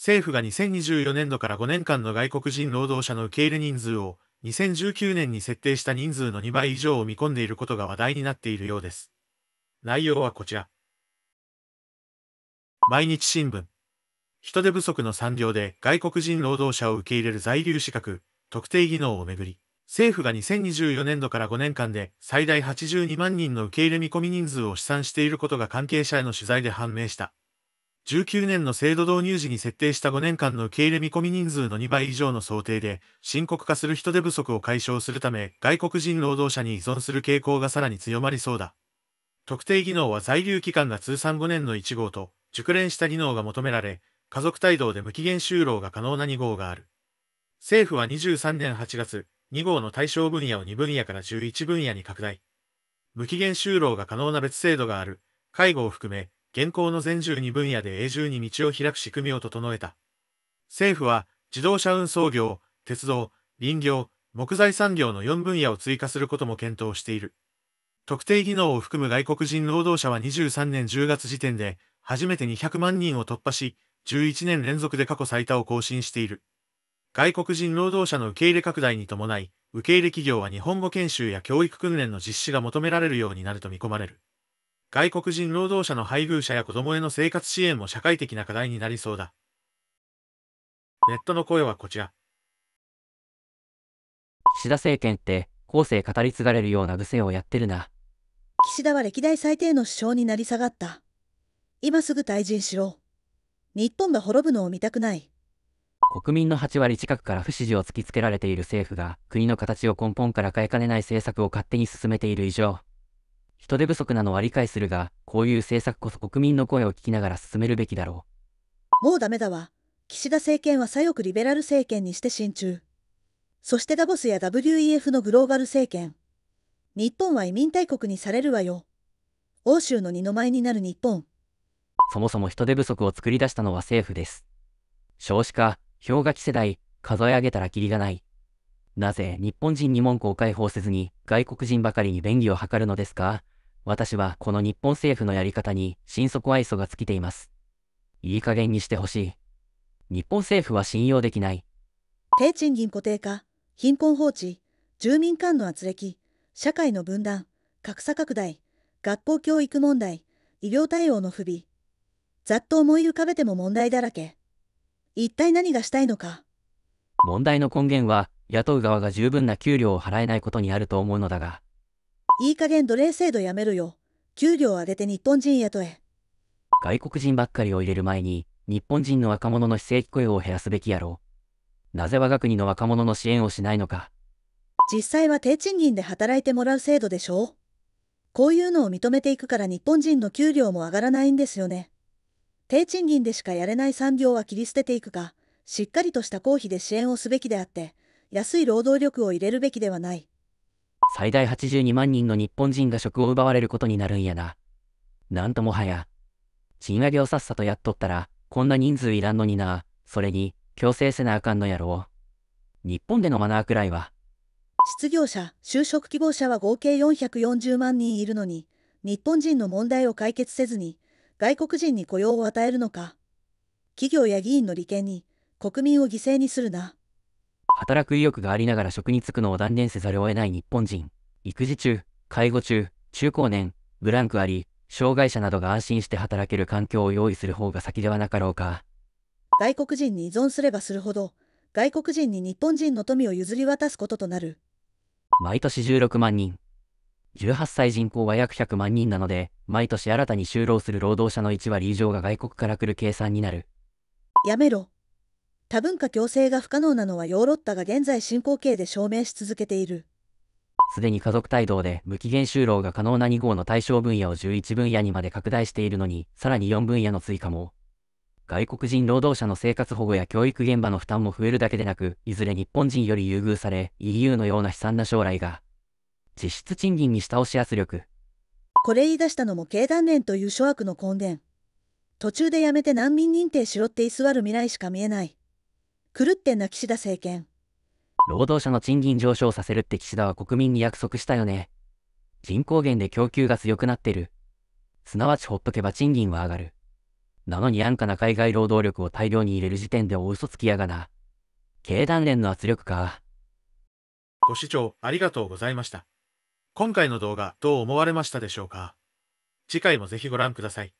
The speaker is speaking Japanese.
政府が2024年度から5年間の外国人労働者の受け入れ人数を2019年に設定した人数の2倍以上を見込んでいることが話題になっているようです。内容はこちら。毎日新聞。人手不足の産業で外国人労働者を受け入れる在留資格、特定技能をめぐり、政府が2024年度から5年間で最大82万人の受け入れ見込み人数を試算していることが関係者への取材で判明した。19年の制度導入時に設定した5年間の受け入れ見込み人数の2倍以上の想定で、深刻化する人手不足を解消するため、外国人労働者に依存する傾向がさらに強まりそうだ。特定技能は在留期間が通算5年の1号と、熟練した技能が求められ、家族帯同で無期限就労が可能な2号がある。政府は23年8月、2号の対象分野を2分野から11分野に拡大。無期限就労が可能な別制度がある、介護を含め、現行の全12分野で永住に道を開く仕組みを整えた。政府は、自動車運送業、鉄道、林業、木材産業の4分野を追加することも検討している。特定技能を含む外国人労働者は23年10月時点で、初めて200万人を突破し、11年連続で過去最多を更新している。外国人労働者の受け入れ拡大に伴い、受け入れ企業は日本語研修や教育訓練の実施が求められるようになると見込まれる。外国人労働者の配偶者や子供への生活支援も社会的な課題になりそうだ。ネットの声はこちら。岸田政権って後世語り継がれるような癖をやってるな。岸田は歴代最低の首相になり下がった。今すぐ退陣しろ。日本が滅ぶのを見たくない。国民の8割近くから不支持を突きつけられている政府が国の形を根本から変えかねない政策を勝手に進めている以上、人手不足なのは理解するが、こういう政策こそ国民の声を聞きながら進めるべきだろう。もうダメだわ。岸田政権は左翼リベラル政権にして進駐。そしてダボスや WEF のグローバル政権。日本は移民大国にされるわよ。欧州の二の舞になる日本。そもそも人手不足を作り出したのは政府です。少子化、氷河期世代、数え上げたらきりがない。なぜ日本人に門戸を解放せずに外国人ばかりに便宜を図るのですか私はこの日本政府のやり方に心底愛想が尽きています。いい加減にしてほしい。日本政府は信用できない。低賃金固定化、貧困放置、住民間の圧力、社会の分断、格差拡大、学校教育問題、医療対応の不備。ざっと思い浮かべても問題だらけ。一体何がしたいのか。問題の根源は雇う側が十分な給料を払えないことにあると思うのだが。いい加減奴隷制度やめるよ。給料を上げて日本人雇え。外国人ばっかりを入れる前に、日本人の若者の非正規雇用を減らすべきやろう。なぜ我が国の若者の支援をしないのか。実際は低賃金で働いてもらう制度でしょこういうのを認めていくから日本人の給料も上がらないんですよね。低賃金でしかやれない産業は切り捨てていくか、しっかりとした公費で支援をすべきであって、安い労働力を入れるべきではない。最大82万人の日本人が職を奪われることになるんやな。なんともはや。賃上げをさっさとやっとったら、こんな人数いらんのにな。それに、強制せなあかんのやろう。日本でのマナーくらいは。失業者、就職希望者は合計440万人いるのに、日本人の問題を解決せずに、外国人に雇用を与えるのか。企業や議員の利権に、国民を犠牲にするな。働く意欲がありながら職に就くのを断念せざるを得ない日本人。育児中、介護中、中高年、ブランクあり、障害者などが安心して働ける環境を用意する方が先ではなかろうか。外国人に依存すればするほど、外国人に日本人の富を譲り渡すこととなる。毎年16万人。18歳人口は約100万人なので、毎年新たに就労する労働者の1割以上が外国から来る計算になる。やめろ。多文化共生が不可能なのはヨーロッパが現在進行形で証明し続けている。すでに家族帯同で無期限就労が可能な2号の対象分野を11分野にまで拡大しているのに、さらに4分野の追加も。外国人労働者の生活保護や教育現場の負担も増えるだけでなく、いずれ日本人より優遇され、EU のような悲惨な将来が。実質賃金に下押し圧力。これ言い出したのも経団連という諸悪の根源。途中でやめて難民認定しろって居座る未来しか見えない。狂ってんな岸田政権。労働者の賃金上昇させるって岸田は国民に約束したよね。人口減で供給が強くなってる。すなわちほっとけば賃金は上がる。なのに安価な海外労働力を大量に入れる時点で大嘘つきやがな。経団連の圧力か。ご視聴ありがとうございました。今回の動画どう思われましたでしょうか次回もぜひご覧ください。